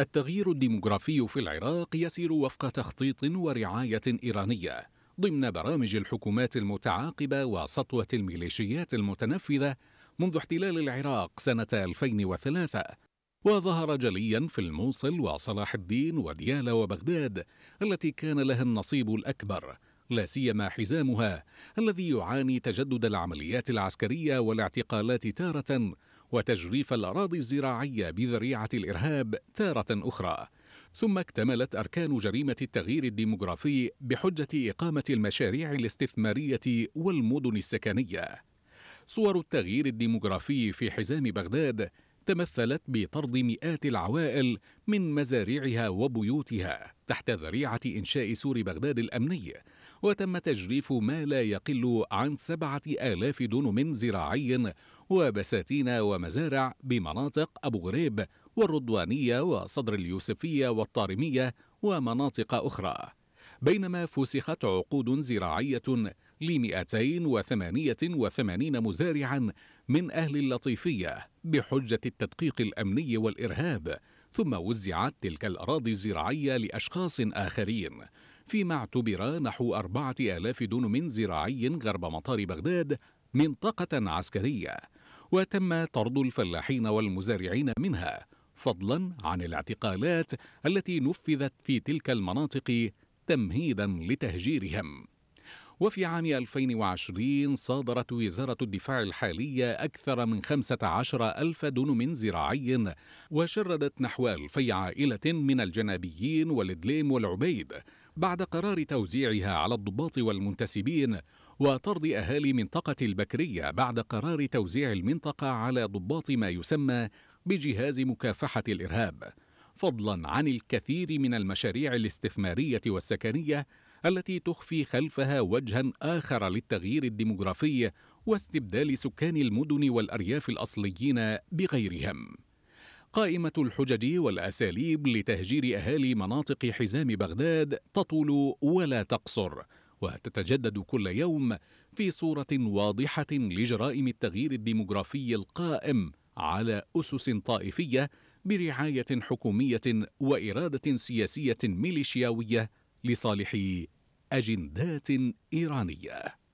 التغيير الديمغرافي في العراق يسير وفق تخطيط ورعاية إيرانية ضمن برامج الحكومات المتعاقبة وسطوة الميليشيات المتنفذة منذ احتلال العراق سنة 2003 وظهر جليا في الموصل وصلاح الدين وديالى وبغداد التي كان لها النصيب الأكبر لا سيما حزامها الذي يعاني تجدد العمليات العسكرية والاعتقالات تارة وتجريف الأراضي الزراعية بذريعة الإرهاب تارة أخرى ثم اكتملت أركان جريمة التغيير الديمغرافي بحجة إقامة المشاريع الاستثمارية والمدن السكنية صور التغيير الديمغرافي في حزام بغداد تمثلت بطرد مئات العوائل من مزارعها وبيوتها تحت ذريعه انشاء سور بغداد الامني وتم تجريف ما لا يقل عن سبعة آلاف دونم زراعي وبساتين ومزارع بمناطق أبو غريب والرضوانية وصدر اليوسفية والطارمية ومناطق أخرى بينما فسخت عقود زراعية ل 288 مزارعا من أهل اللطيفية بحجة التدقيق الأمني والإرهاب ثم وزعت تلك الأراضي الزراعية لأشخاص آخرين فيما اعتبر نحو أربعة آلاف دونم زراعي غرب مطار بغداد منطقة عسكرية وتم طرد الفلاحين والمزارعين منها فضلا عن الاعتقالات التي نفذت في تلك المناطق تمهيدا لتهجيرهم وفي عام 2020 صادرت وزارة الدفاع الحالية أكثر من 15 ألف دونم زراعي وشردت نحو ألفي عائلة من الجنابيين والإدليم والعبيد بعد قرار توزيعها على الضباط والمنتسبين وطرد أهالي منطقة البكرية بعد قرار توزيع المنطقة على ضباط ما يسمى بجهاز مكافحة الإرهاب فضلا عن الكثير من المشاريع الاستثمارية والسكنية التي تخفي خلفها وجها آخر للتغيير الديمغرافي واستبدال سكان المدن والأرياف الأصليين بغيرهم قائمة الحجج والأساليب لتهجير أهالي مناطق حزام بغداد تطول ولا تقصر وتتجدد كل يوم في صورة واضحة لجرائم التغيير الديمغرافي القائم على أسس طائفية برعاية حكومية وإرادة سياسية ميليشياوية لصالح أجندات إيرانية